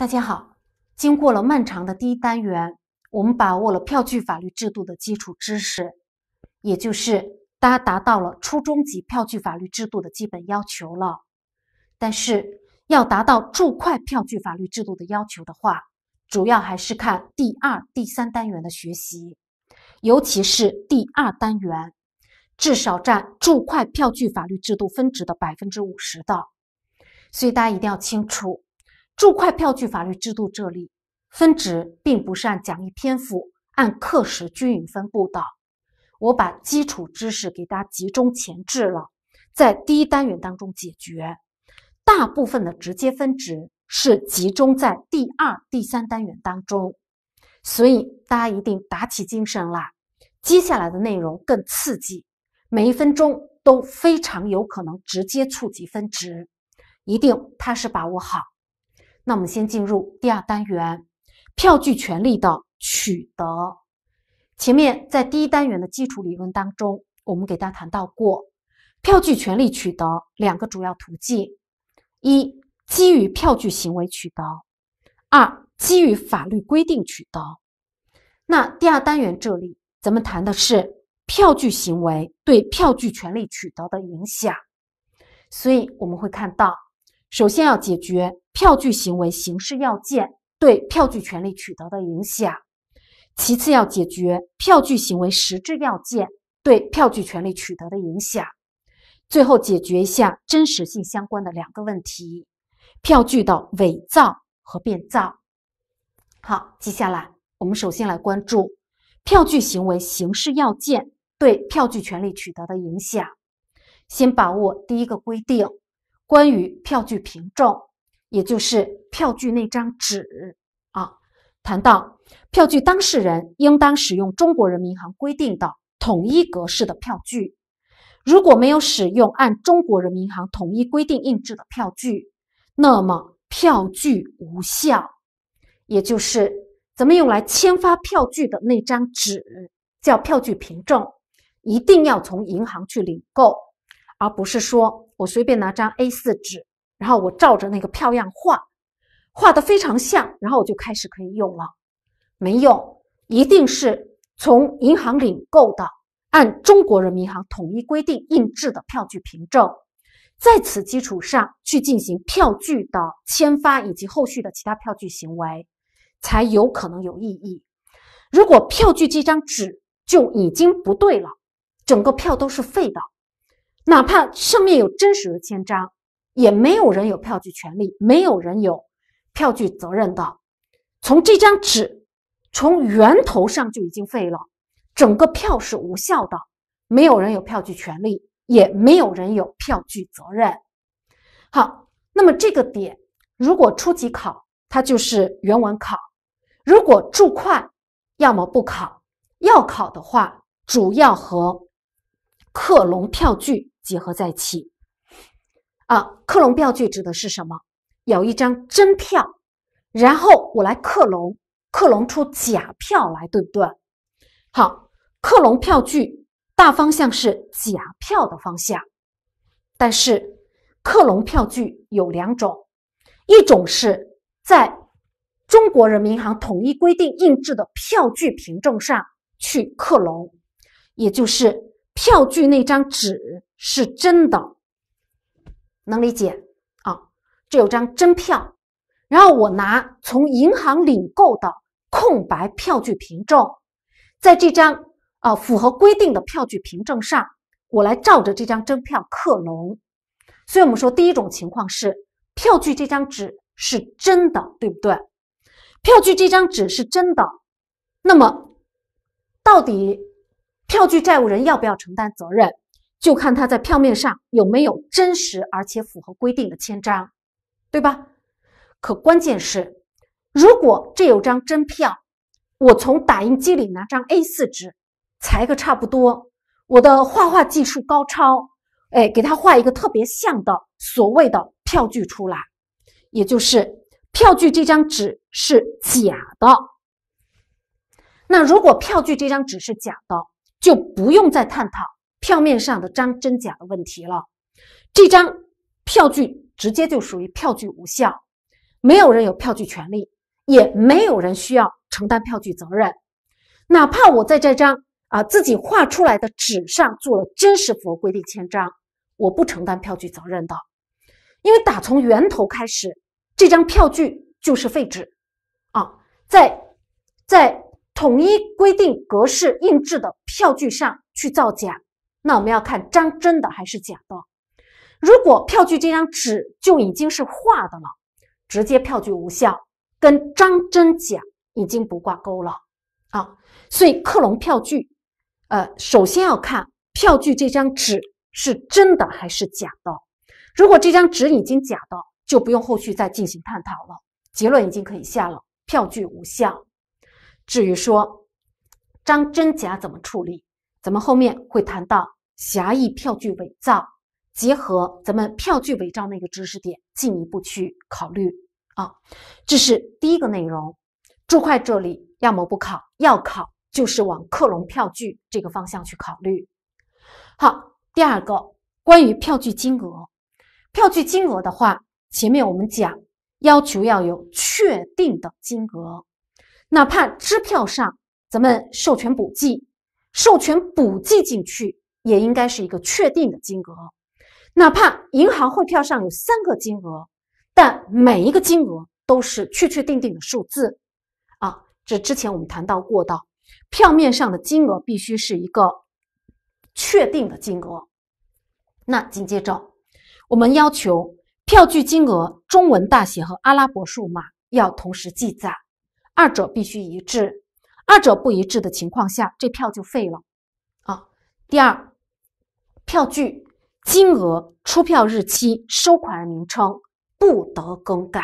大家好，经过了漫长的第一单元，我们把握了票据法律制度的基础知识，也就是大家达到了初中级票据法律制度的基本要求了。但是，要达到注会票据法律制度的要求的话，主要还是看第二、第三单元的学习，尤其是第二单元，至少占注会票据法律制度分值的百分之五十的。所以，大家一定要清楚。注会票据法律制度这里分值并不是按讲义篇幅、按课时均匀分布的，我把基础知识给大家集中前置了，在第一单元当中解决。大部分的直接分值是集中在第二、第三单元当中，所以大家一定打起精神啦！接下来的内容更刺激，每一分钟都非常有可能直接触及分值，一定踏实把握好。那我们先进入第二单元，票据权利的取得。前面在第一单元的基础理论当中，我们给大家谈到过，票据权利取得两个主要途径：一、基于票据行为取得；二、基于法律规定取得。那第二单元这里，咱们谈的是票据行为对票据权利取得的影响。所以我们会看到，首先要解决。票据行为形式要件对票据权利取得的影响，其次要解决票据行为实质要件对票据权利取得的影响，最后解决一下真实性相关的两个问题：票据的伪造和变造。好，接下来我们首先来关注票据行为形式要件对票据权利取得的影响。先把握第一个规定，关于票据凭证。也就是票据那张纸啊，谈到票据当事人应当使用中国人民银行规定的统一格式的票据，如果没有使用按中国人民银行统一规定印制的票据，那么票据无效。也就是咱们用来签发票据的那张纸叫票据凭证，一定要从银行去领购，而不是说我随便拿张 A 四纸。然后我照着那个票样画，画的非常像，然后我就开始可以用了。没用，一定是从银行领购的，按中国人民银行统一规定印制的票据凭证，在此基础上去进行票据的签发以及后续的其他票据行为，才有可能有异议。如果票据这张纸就已经不对了，整个票都是废的，哪怕上面有真实的签章。也没有人有票据权利，没有人有票据责任的。从这张纸，从源头上就已经废了，整个票是无效的。没有人有票据权利，也没有人有票据责任。好，那么这个点，如果初级考，它就是原文考；如果注会，要么不考，要考的话，主要和克隆票据结合在一起。啊，克隆票据指的是什么？有一张真票，然后我来克隆，克隆出假票来，对不对？好，克隆票据大方向是假票的方向，但是克隆票据有两种，一种是在中国人民银行统一规定印制的票据凭证上去克隆，也就是票据那张纸是真的。能理解啊，这有张真票，然后我拿从银行领购的空白票据凭证，在这张啊符合规定的票据凭证上，我来照着这张真票克隆。所以我们说，第一种情况是，票据这张纸是真的，对不对？票据这张纸是真的，那么到底票据债务人要不要承担责任？就看它在票面上有没有真实而且符合规定的签章，对吧？可关键是，如果这有张真票，我从打印机里拿张 A 四纸，裁个差不多，我的画画技术高超，哎，给他画一个特别像的所谓的票据出来，也就是票据这张纸是假的。那如果票据这张纸是假的，就不用再探讨。票面上的章真假的问题了，这张票据直接就属于票据无效，没有人有票据权利，也没有人需要承担票据责任。哪怕我在这张啊自己画出来的纸上做了真实符合规定签章，我不承担票据责任的，因为打从源头开始，这张票据就是废纸啊，在在统一规定格式印制的票据上去造假。那我们要看张真的还是假的。如果票据这张纸就已经是画的了，直接票据无效，跟张真假已经不挂钩了啊。所以克隆票据，呃，首先要看票据这张纸是真的还是假的。如果这张纸已经假的，就不用后续再进行探讨了，结论已经可以下了，票据无效。至于说张真假怎么处理？咱们后面会谈到狭义票据伪造，结合咱们票据伪造那个知识点进一步去考虑啊。这是第一个内容，注会这里要么不考，要考就是往克隆票据这个方向去考虑。好，第二个关于票据金额，票据金额的话，前面我们讲要求要有确定的金额，哪怕支票上咱们授权补记。授权补寄进去也应该是一个确定的金额，哪怕银行汇票上有三个金额，但每一个金额都是确确定定的数字，啊，这之前我们谈到过的，票面上的金额必须是一个确定的金额。那紧接着，我们要求票据金额中文大写和阿拉伯数码要同时记载，二者必须一致。二者不一致的情况下，这票就废了，啊。第二，票据金额、出票日期、收款人名称不得更改，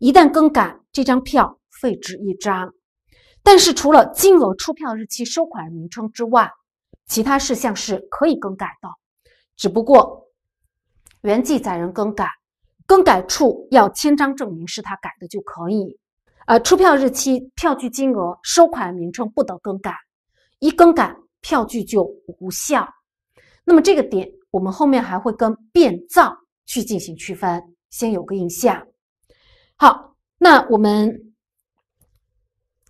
一旦更改，这张票废纸一张。但是除了金额、出票日期、收款人名称之外，其他事项是可以更改的，只不过原记载人更改，更改处要签章证明是他改的就可以。呃，出票日期、票据金额、收款名称不得更改，一更改票据就无效。那么这个点，我们后面还会跟变造去进行区分，先有个印象。好，那我们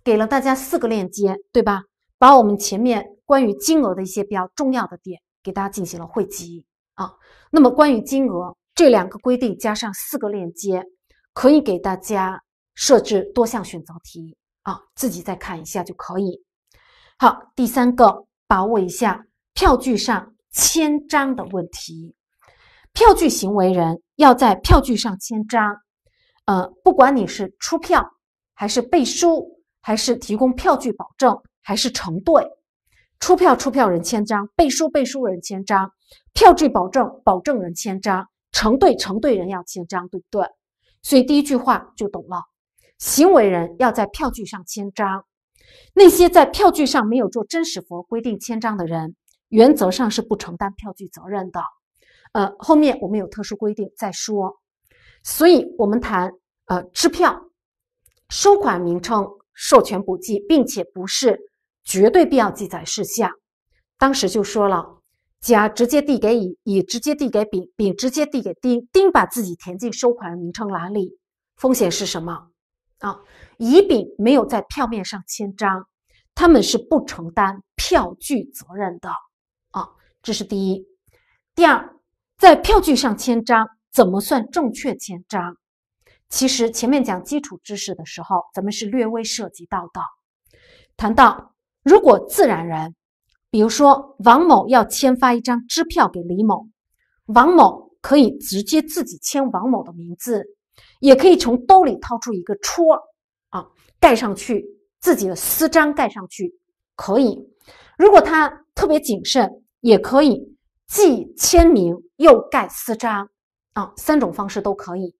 给了大家四个链接，对吧？把我们前面关于金额的一些比较重要的点给大家进行了汇集啊。那么关于金额，这两个规定加上四个链接，可以给大家。设置多项选择题啊，自己再看一下就可以。好，第三个，把握一下票据上签章的问题。票据行为人要在票据上签章，呃，不管你是出票还是背书，还是提供票据保证，还是承兑，出票出票人签章，背书背书人签章，票据保证保证人签章，承兑承兑人要签章，对不对？所以第一句话就懂了。行为人要在票据上签章，那些在票据上没有做真实佛规定签章的人，原则上是不承担票据责任的。呃，后面我们有特殊规定再说。所以，我们谈呃支票，收款名称、授权补记，并且不是绝对必要记载事项。当时就说了，甲直接递给乙，乙直接递给丙，丙直接递给丁，丁把自己填进收款人名称栏里。风险是什么？啊，乙丙没有在票面上签章，他们是不承担票据责任的。啊，这是第一。第二，在票据上签章怎么算正确签章？其实前面讲基础知识的时候，咱们是略微涉及到的。谈到如果自然人，比如说王某要签发一张支票给李某，王某可以直接自己签王某的名字。也可以从兜里掏出一个戳，啊，盖上去自己的私章，盖上去可以。如果他特别谨慎，也可以既签名又盖私章，啊，三种方式都可以：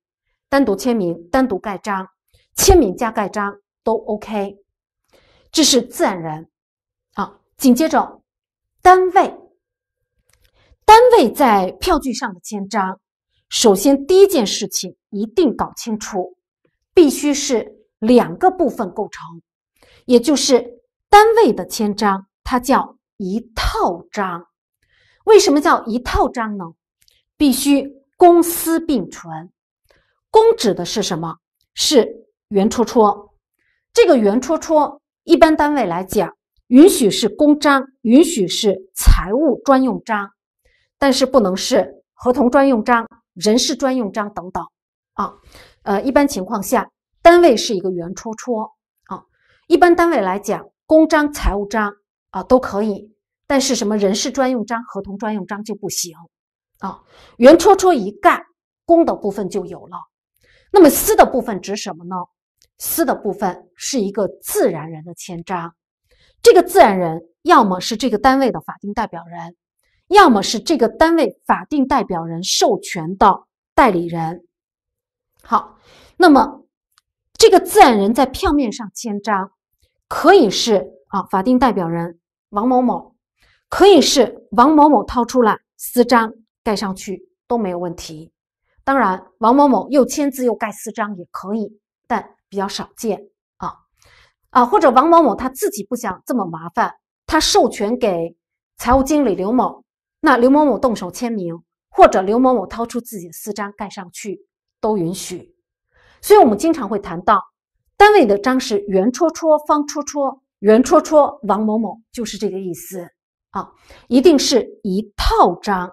单独签名、单独盖章、签名加盖章都 OK。这是自然人，啊，紧接着单位，单位在票据上的签章。首先，第一件事情一定搞清楚，必须是两个部分构成，也就是单位的签章，它叫一套章。为什么叫一套章呢？必须公私并存。公指的是什么？是圆戳戳。这个圆戳戳，一般单位来讲，允许是公章，允许是财务专用章，但是不能是合同专用章。人事专用章等等，啊，呃，一般情况下，单位是一个圆戳戳，啊，一般单位来讲，公章、财务章，啊，都可以，但是什么人事专用章、合同专用章就不行，啊，圆戳戳一盖，公的部分就有了，那么私的部分指什么呢？私的部分是一个自然人的签章，这个自然人要么是这个单位的法定代表人。要么是这个单位法定代表人授权的代理人，好，那么这个自然人在票面上签章，可以是啊法定代表人王某某，可以是王某某掏出来私章盖上去都没有问题，当然王某某又签字又盖私章也可以，但比较少见啊啊或者王某某他自己不想这么麻烦，他授权给财务经理刘某。那刘某某动手签名，或者刘某某掏出自己的私章盖上去，都允许。所以我们经常会谈到，单位的章是圆戳戳、方戳戳、圆戳戳，王某某就是这个意思啊，一定是一套章，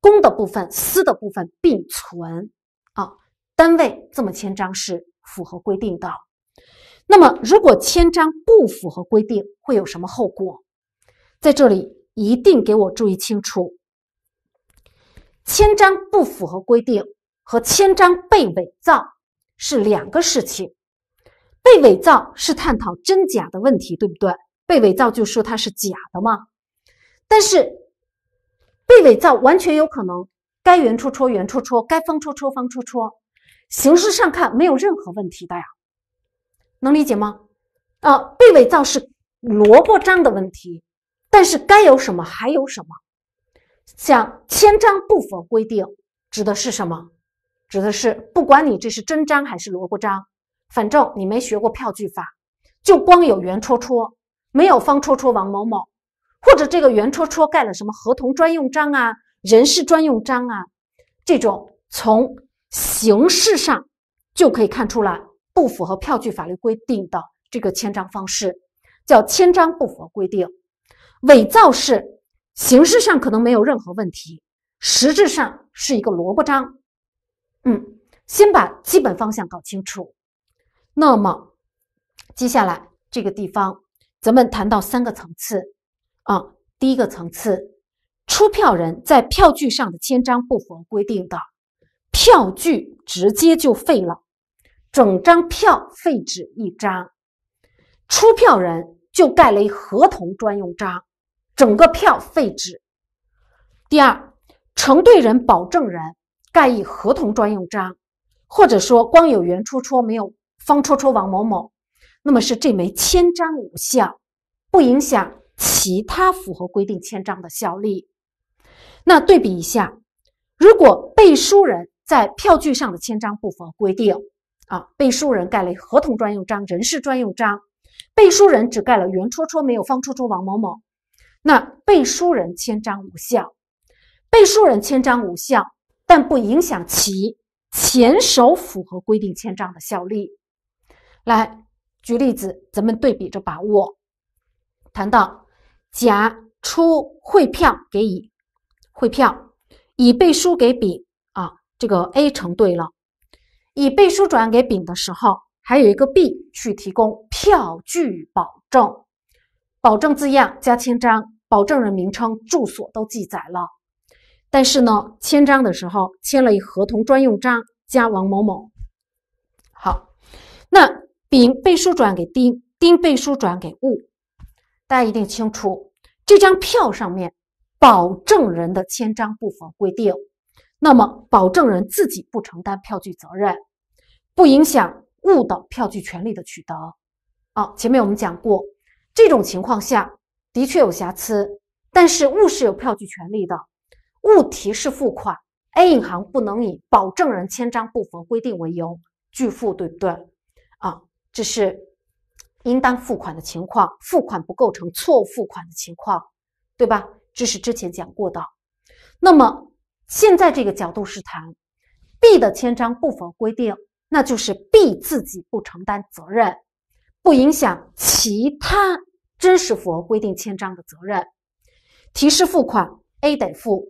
公的部分、私的部分并存啊。单位这么签章是符合规定的。那么，如果签章不符合规定，会有什么后果？在这里。一定给我注意清楚，签章不符合规定和签章被伪造是两个事情。被伪造是探讨真假的问题，对不对？被伪造就说它是假的吗？但是被伪造完全有可能，该圆戳戳圆戳戳，该方戳戳方戳戳，形式上看没有任何问题的呀，能理解吗？啊，被伪造是萝卜章的问题。但是该有什么还有什么？像签章不符合规定，指的是什么？指的是不管你这是真章还是萝卜章，反正你没学过票据法，就光有圆戳戳，没有方戳戳。王某某，或者这个圆戳戳盖了什么合同专用章啊、人事专用章啊，这种从形式上就可以看出来不符合票据法律规定的这个签章方式，叫签章不符合规定。伪造是形式上可能没有任何问题，实质上是一个萝卜章。嗯，先把基本方向搞清楚。那么接下来这个地方，咱们谈到三个层次啊。第一个层次，出票人在票据上的签章不符合规定的，票据直接就废了，整张票废纸一张，出票人就盖了一合同专用章。整个票废止。第二，承兑人、保证人盖一合同专用章，或者说光有圆戳戳没有方戳戳王某某，那么是这枚签章无效，不影响其他符合规定签章的效力。那对比一下，如果背书人在票据上的签章不符合规定，啊，背书人盖了合同专用章、人事专用章，背书人只盖了圆戳戳，没有方戳戳王某某。那背书人签章无效，背书人签章无效，但不影响其前手符合规定签章的效力。来，举例子，咱们对比着把握。谈到甲出汇票给乙，汇票乙背书给丙啊，这个 A 成对了。乙背书转让给丙的时候，还有一个 B 去提供票据保证，保证字样加签章。保证人名称、住所都记载了，但是呢，签章的时候签了一合同专用章加王某某。好，那丙背书转给丁，丁背书转给戊，大家一定清楚。这张票上面保证人的签章部分规定，那么保证人自己不承担票据责任，不影响戊的票据权利的取得。啊，前面我们讲过，这种情况下。的确有瑕疵，但是物是有票据权利的，物提示付款，A 银行不能以保证人签章不符合规定为由拒付，对不对？啊，这是应当付款的情况，付款不构成错付款的情况，对吧？这是之前讲过的。那么现在这个角度是谈 B 的签章不符合规定，那就是 B 自己不承担责任，不影响其他。真实符合规定签章的责任，提示付款 A 得付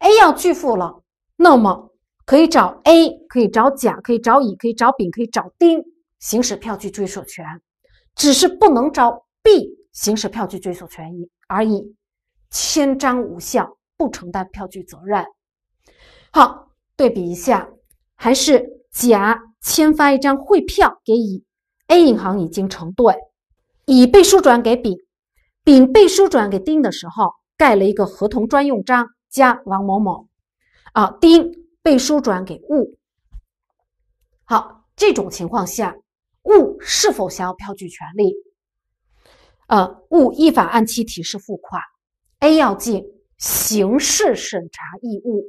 ，A 要拒付了，那么可以找 A，可以找甲，可以找乙，可以找丙，可以找丁，行使票据追索权，只是不能找 B 行使票据追索权益而已。签章无效，不承担票据责任。好，对比一下，还是甲签发一张汇票给乙，A 银行已经承兑。乙被书转给丙，丙被书转给丁的时候盖了一个合同专用章加王某某，啊，丁被书转给戊。好，这种情况下，戊是否享有票据权利？呃，戊依法按期提示付款。A 要记形式审查义务，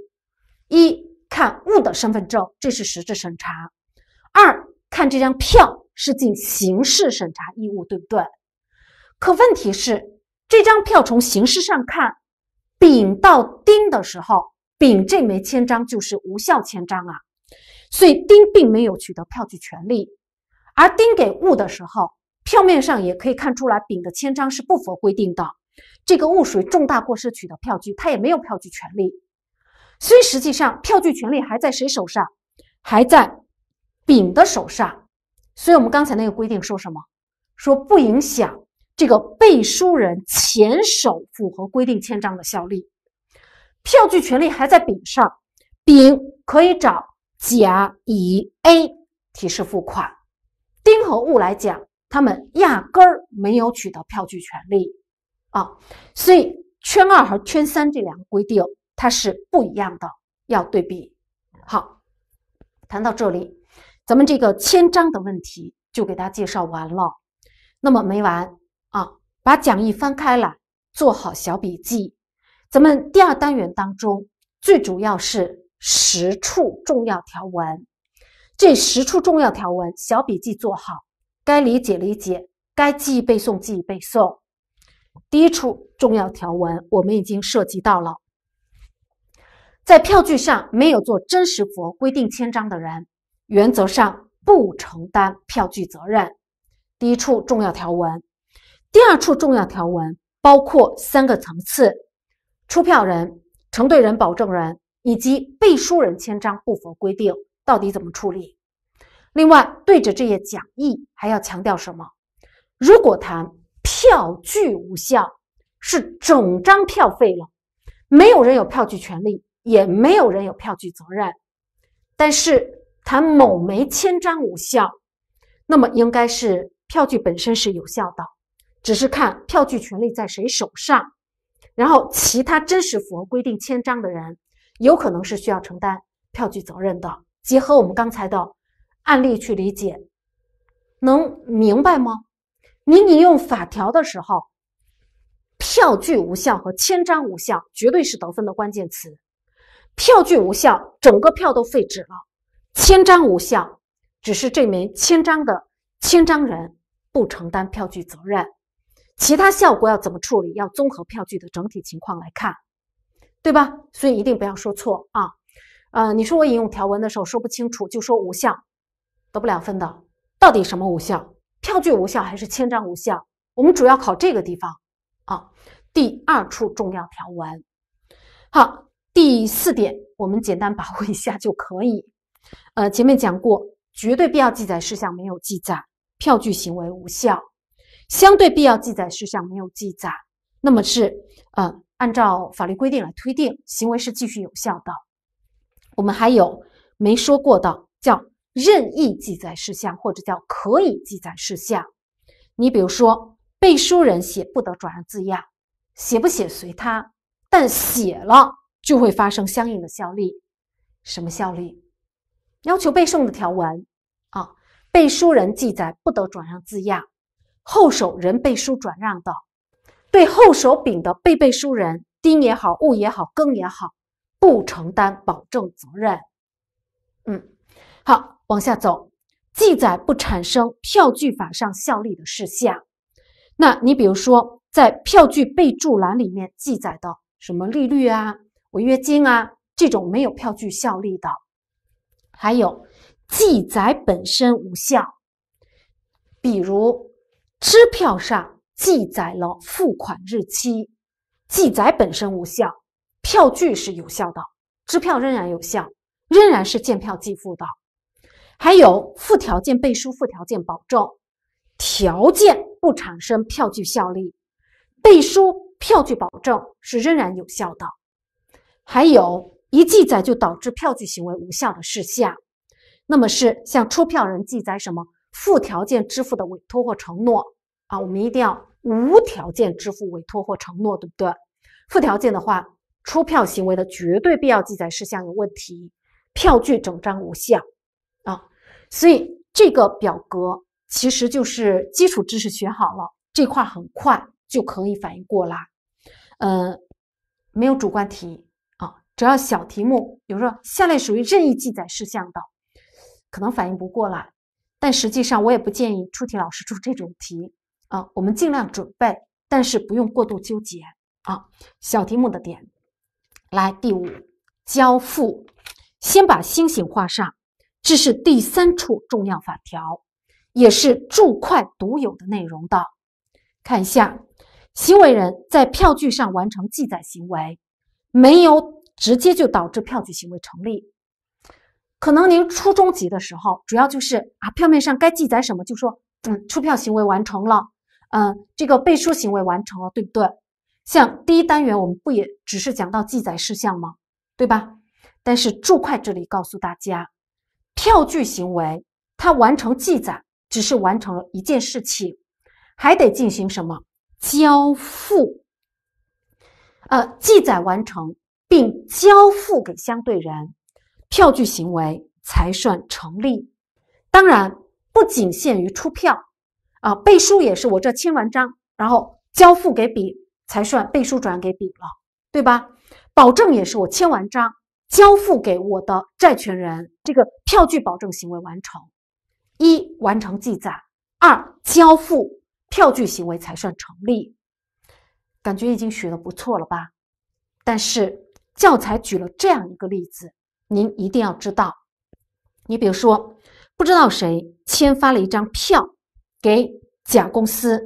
一看戊的身份证，这是实质审查；二看这张票。是尽形式审查义务，对不对？可问题是，这张票从形式上看，丙到丁的时候，丙这枚签章就是无效签章啊，所以丁并没有取得票据权利。而丁给戊的时候，票面上也可以看出来，丙的签章是不符合规定的。这个戊属于重大过失取得票据，他也没有票据权利。所以实际上，票据权利还在谁手上？还在丙的手上。所以，我们刚才那个规定说什么？说不影响这个背书人前手符合规定签章的效力，票据权利还在丙上，丙可以找甲、乙、A 提示付款。丁和戊来讲，他们压根儿没有取得票据权利啊。所以，圈二和圈三这两个规定它是不一样的，要对比。好，谈到这里。咱们这个签章的问题就给大家介绍完了，那么没完啊！把讲义翻开来，做好小笔记。咱们第二单元当中最主要是十处重要条文，这十处重要条文小笔记做好，该理解理解，该记忆背诵记忆背诵。第一处重要条文我们已经涉及到了，在票据上没有做真实佛规定签章的人。原则上不承担票据责任。第一处重要条文，第二处重要条文包括三个层次：出票人、承兑人、保证人以及背书人签章不符合规定，到底怎么处理？另外，对着这页讲义还要强调什么？如果谈票据无效，是整张票废了，没有人有票据权利，也没有人有票据责任，但是。谈某枚签章无效，那么应该是票据本身是有效的，只是看票据权利在谁手上。然后其他真实符合规定签章的人，有可能是需要承担票据责任的。结合我们刚才的案例去理解，能明白吗？你引用法条的时候，票据无效和签章无效绝对是得分的关键词。票据无效，整个票都废纸了。签章无效，只是这枚签章的签章人不承担票据责任，其他效果要怎么处理？要综合票据的整体情况来看，对吧？所以一定不要说错啊！呃，你说我引用条文的时候说不清楚，就说无效，得不了分的。到底什么无效？票据无效还是签章无效？我们主要考这个地方啊。第二处重要条文。好，第四点，我们简单把握一下就可以。呃，前面讲过，绝对必要记载事项没有记载，票据行为无效；相对必要记载事项没有记载，那么是呃按照法律规定来推定，行为是继续有效的。我们还有没说过的，叫任意记载事项，或者叫可以记载事项。你比如说，背书人写不得转让字样，写不写随他，但写了就会发生相应的效力，什么效力？要求背诵的条文，啊，背书人记载不得转让字样，后手人背书转让的，对后手丙的背背书人丁也好、戊也好、庚也好，不承担保证责任。嗯，好，往下走，记载不产生票据法上效力的事项。那你比如说，在票据备注栏里面记载的什么利率啊、违约金啊，这种没有票据效力的。还有，记载本身无效，比如支票上记载了付款日期，记载本身无效，票据是有效的，支票仍然有效，仍然是见票即付的。还有附条件背书、附条件保证，条件不产生票据效力，背书、票据保证是仍然有效的。还有。一记载就导致票据行为无效的事项，那么是向出票人记载什么附条件支付的委托或承诺啊？我们一定要无条件支付委托或承诺，对不对？附条件的话，出票行为的绝对必要记载事项有问题，票据整张无效啊。所以这个表格其实就是基础知识学好了，这块很快就可以反应过来。嗯，没有主观题。只要小题目，比如说下列属于任意记载事项的，可能反应不过来，但实际上我也不建议出题老师出这种题啊。我们尽量准备，但是不用过度纠结啊。小题目的点，来第五交付，先把星星画上，这是第三处重要法条，也是注会独有的内容的。看一下，行为人在票据上完成记载行为，没有。直接就导致票据行为成立。可能您初中级的时候，主要就是啊，票面上该记载什么就说，嗯，出票行为完成了，嗯，这个背书行为完成了，对不对？像第一单元我们不也只是讲到记载事项吗？对吧？但是注会这里告诉大家，票据行为它完成记载，只是完成了一件事情，还得进行什么交付？呃，记载完成。并交付给相对人，票据行为才算成立。当然，不仅限于出票，啊，背书也是。我这签完章，然后交付给丙，才算背书转让给丙了，对吧？保证也是我签完章，交付给我的债权人，这个票据保证行为完成。一完成记载，二交付，票据行为才算成立。感觉已经学的不错了吧？但是。教材举了这样一个例子，您一定要知道。你比如说，不知道谁签发了一张票给甲公司，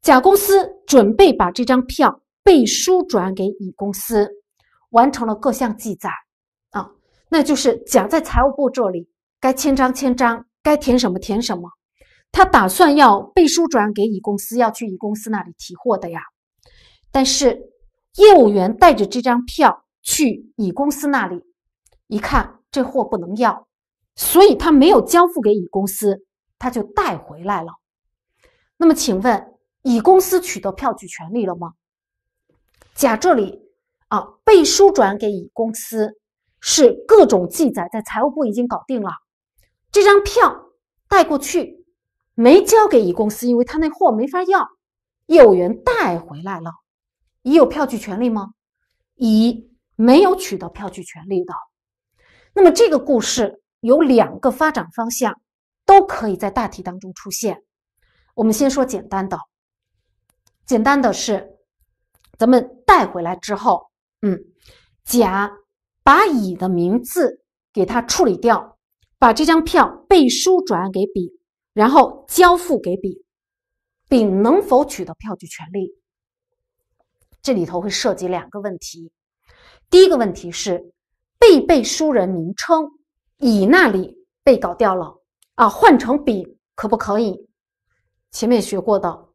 甲公司准备把这张票背书转给乙公司，完成了各项记载啊，那就是甲在财务部这里该签章签章，该填什么填什么，他打算要背书转给乙公司，要去乙公司那里提货的呀，但是。业务员带着这张票去乙公司那里，一看这货不能要，所以他没有交付给乙公司，他就带回来了。那么请问，乙公司取得票据权利了吗？甲这里啊，背书转给乙公司是各种记载，在财务部已经搞定了。这张票带过去没交给乙公司，因为他那货没法要，业务员带回来了。乙有票据权利吗？乙没有取得票据权利的。那么这个故事有两个发展方向，都可以在大题当中出现。我们先说简单的，简单的是，咱们带回来之后，嗯，甲把乙的名字给他处理掉，把这张票背书转让给丙，然后交付给丙，丙能否取得票据权利？这里头会涉及两个问题，第一个问题是被背书人名称乙那里被搞掉了啊，换成丙可不可以？前面学过的，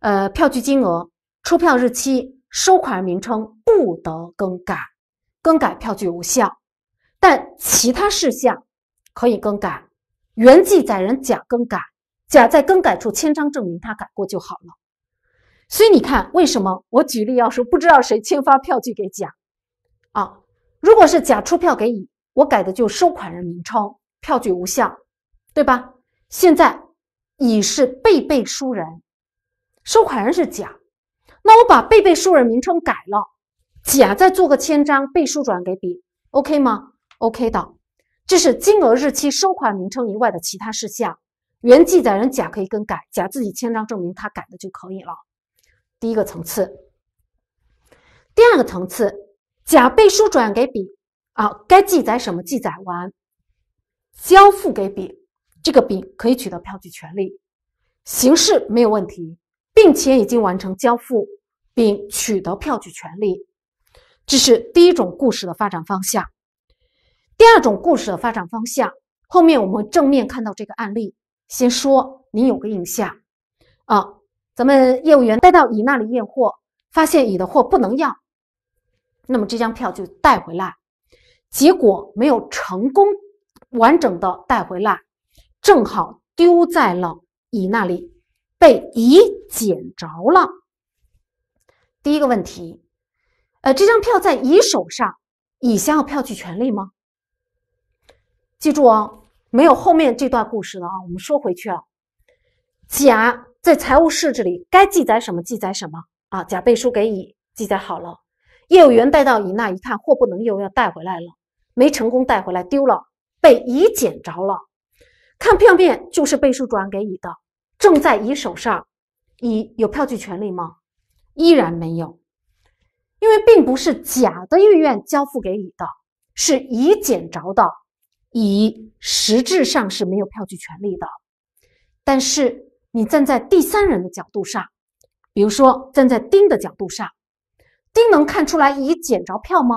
呃，票据金额、出票日期、收款人名称不得更改，更改票据无效，但其他事项可以更改。原记载人甲更改，甲在更改处签章证明他改过就好了。所以你看，为什么我举例要说不知道谁签发票据给甲啊？如果是甲出票给乙，我改的就收款人名称，票据无效，对吧？现在乙是被背书人，收款人是甲，那我把被背书人名称改了，甲再做个签章，背书转给丙 o k 吗？OK 的，这是金额、日期、收款名称以外的其他事项，原记载人甲可以更改，甲自己签章证明他改的就可以了。第一个层次，第二个层次，甲背书转给丙啊，该记载什么记载完，交付给丙，这个丙可以取得票据权利，形式没有问题，并且已经完成交付，并取得票据权利，这是第一种故事的发展方向。第二种故事的发展方向，后面我们正面看到这个案例，先说，你有个印象啊。咱们业务员带到乙那里验货，发现乙的货不能要，那么这张票就带回来，结果没有成功完整的带回来，正好丢在了乙那里，被乙捡着了。第一个问题，呃，这张票在乙手上，乙享有票据权利吗？记住哦，没有后面这段故事了啊，我们说回去了，甲。在财务室这里，该记载什么记载什么啊？甲背书给乙记载好了，业务员带到乙那一看，货不能用，要带回来了，没成功带回来，丢了，被乙捡着了。看票面就是背书转给乙的，正在乙手上，乙有票据权利吗？依然没有，因为并不是甲的意愿交付给乙的，是乙捡着的，乙实质上是没有票据权利的，但是。你站在第三人的角度上，比如说站在丁的角度上，丁能看出来乙捡着票吗？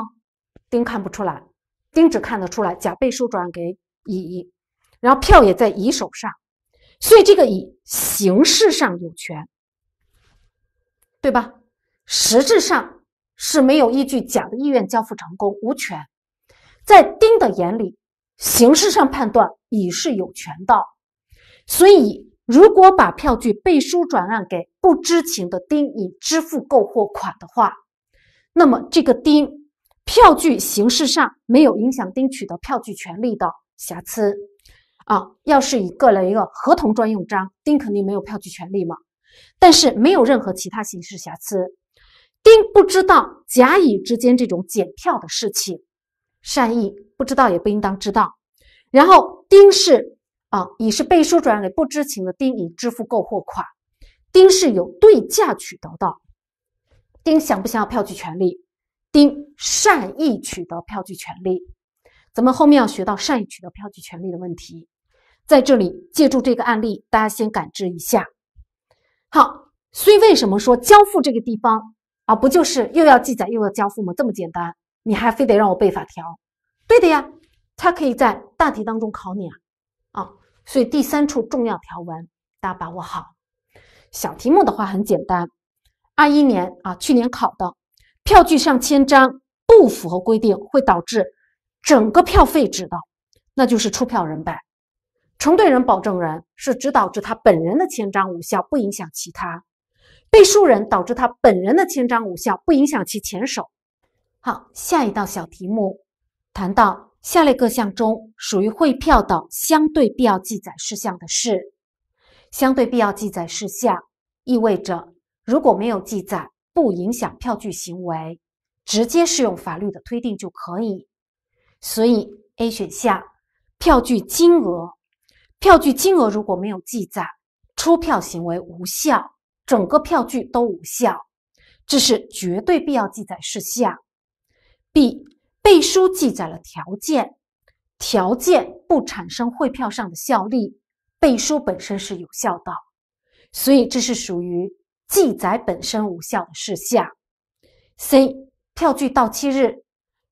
丁看不出来，丁只看得出来甲被收转给乙，然后票也在乙手上，所以这个乙形式上有权，对吧？实质上是没有依据甲的意愿交付成功，无权。在丁的眼里，形式上判断乙是有权的，所以。如果把票据背书转让给不知情的丁，以支付购货款的话，那么这个丁，票据形式上没有影响丁取得票据权利的瑕疵，啊，要是一个了一个合同专用章，丁肯定没有票据权利嘛，但是没有任何其他形式瑕疵，丁不知道甲乙之间这种检票的事情，善意不知道也不应当知道，然后丁是。啊，乙是背书转让给不知情的丁，乙支付购货款。丁是由对价取得的。丁想不想要票据权利？丁善意取得票据权利。咱们后面要学到善意取得票据权利的问题，在这里借助这个案例，大家先感知一下。好，所以为什么说交付这个地方啊，不就是又要记载又要交付吗？这么简单，你还非得让我背法条？对的呀，他可以在大题当中考你啊。所以第三处重要条文，大家把握好。小题目的话很简单，二一年啊，去年考的，票据上签章不符合规定，会导致整个票废止的，那就是出票人呗，承兑人、保证人是只导致他本人的签章无效，不影响其他；被书人导致他本人的签章无效，不影响其前手。好，下一道小题目谈到。下列各项中属于汇票的相对必要记载事项的是，相对必要记载事项意味着如果没有记载，不影响票据行为，直接适用法律的推定就可以。所以 A 选项，票据金额，票据金额如果没有记载，出票行为无效，整个票据都无效，这是绝对必要记载事项。B。背书记载了条件，条件不产生汇票上的效力，背书本身是有效的，所以这是属于记载本身无效的事项。C. 票据到期日，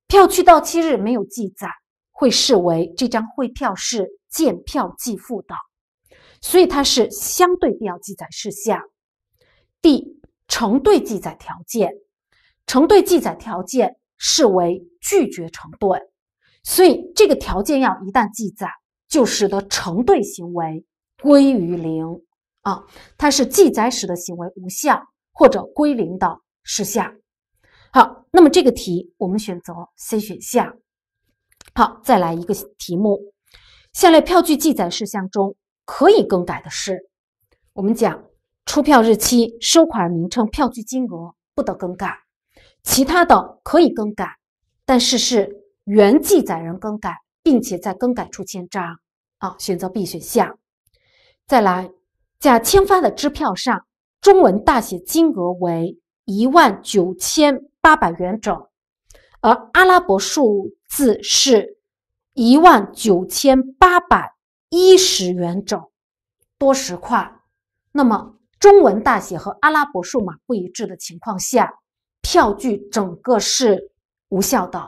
票据到期日没有记载，会视为这张汇票是见票即付的，所以它是相对必要记载事项。D. 承兑记载条件，承兑记载条件。视为拒绝承兑，所以这个条件要一旦记载，就使得承兑行为归于零啊，它是记载时的行为无效或者归零的事项。好，那么这个题我们选择 C 选项。好，再来一个题目，下列票据记载事项中可以更改的是？我们讲出票日期、收款名称、票据金额不得更改。其他的可以更改，但是是原记载人更改，并且在更改处签章。啊，选择 B 选项。再来，甲签发的支票上，中文大写金额为一万九千八百元整，而阿拉伯数字是一万九千八百一十元整，多十块。那么，中文大写和阿拉伯数码不一致的情况下。票据整个是无效的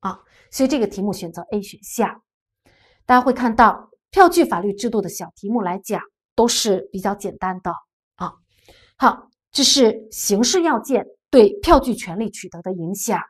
啊，所以这个题目选择 A 选项。大家会看到，票据法律制度的小题目来讲都是比较简单的啊。好，这是形式要件对票据权利取得的影响。